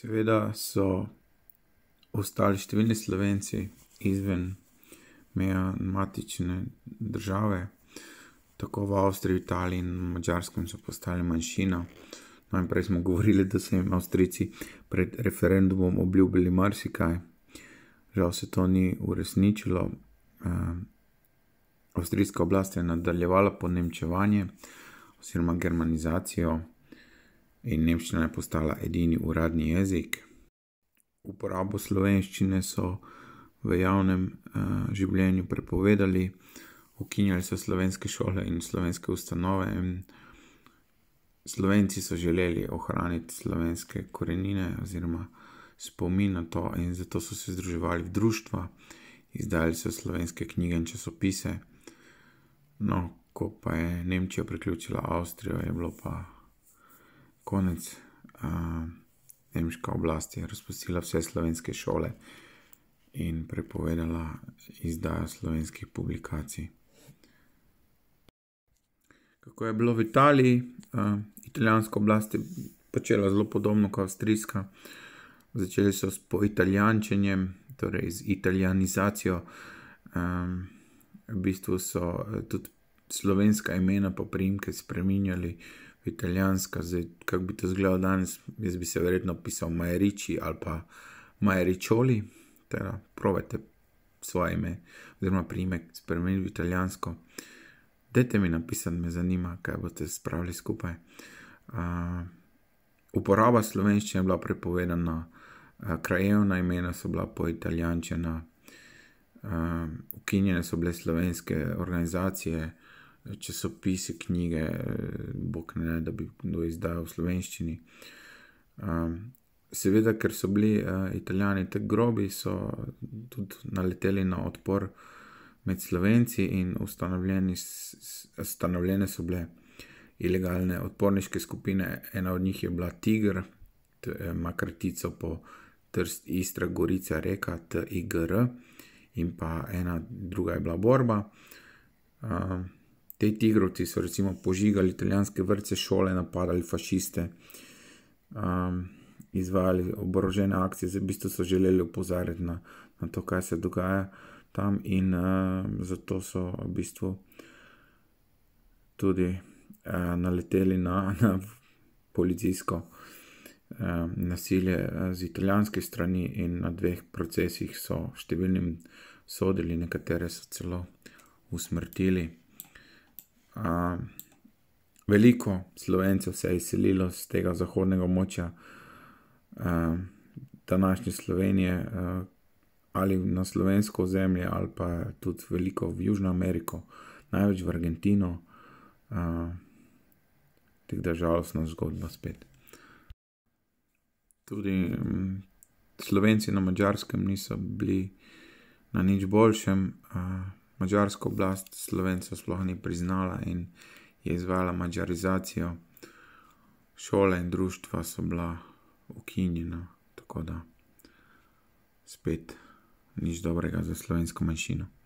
Seveda so ostali številni slovenci izven meja matične države, tako v Avstriji, Italiji in Mačarskem so postali manjšina. No in prej smo govorili, da so jim Avstrijci pred referendumom obljubili marsikaj. Žal se to ni uresničilo. Eh, avstrijska oblast je nadaljevala ponemčevanje oziroma germanizacijo in nemščina je postala edini uradni jezik. Uporabo slovenščine so v javnem uh, življenju prepovedali, ukinjali so slovenske šole in slovenske ustanove. In Slovenci so želeli ohraniti slovenske korenine oziroma spomin na to, in zato so se združevali v društva, izdajali so slovenske knjige in časopise. No, ko pa je Nemčija priključila Avstrijo, je bilo pa konec uh, nemška oblast je razpustila vse slovenske šole in prepovedala izdajo slovenskih publikacij. Kako je bilo v Italiji, uh, italijansko oblast je počela zelo podobno kot avstrijska. Začeli so s poitaljančenjem, torej z italijanizacijo. Um, v bistvu so eh, tudi slovenska imena, pa primke spremenjali. Uh, italijanska, zdaj kako bi to izgledal danes, jaz bi se verjetno pisal Majeriči ali pa Majeričoli, teda provete svoje ime, oziroma primek, spremenili v italijansko. Dajte mi napisati, me zanima, kaj boste spravili skupaj. Uh, uporaba slovenščine je bila prepovedana, uh, krajevna imena so bila poitaljančena, uh, ukinjene so bile slovenske organizacije, uh, časopise, knjige, bog ne, da bi kdo izdajal v slovenščini. Um, seveda, ker so bili uh, italijani tako grobi, so tudi naleteli na odpor med slovenci in ustanovljene so bile ilegalne odporniške skupine, ena od njih je bila Tigr, eh, makratica po Trst, Istra, Gorica, Reka, TIGR. In pa ena druga je bila borba. Um, Te tigrovci so recimo požigali italijanske vrste, šole, napadali fašiste, um, izvajali oborožene akcije, zdaj v bistvu so želeli opozarjati na, na to, kaj se dogaja tam, in um, zato so v bistvu tudi uh, naleteli na, na policijsko um, uh, nasilje z italijanske strani, in na dveh procesih so številnim sodili, nekatere so celo usmrtili. Ehm, veliko slovencev se je izselilo z tega zahodnega območja, ehm, današnje Slovenije, eh, ali na slovensko zemlje, ali pa tudi veliko v Južno Ameriko, največ v Argentino. Ehm, tako da je žalostna zgodba spet. Tudi mm, slovenci na mačarskem niso bili na nič boljšem. Uh, mađarsko oblast Slovenca sploh ni priznala in je izvajala mađarizacijo, šole in društva so bila ukinjena, tako da spet nič dobrega za slovensko manjšino.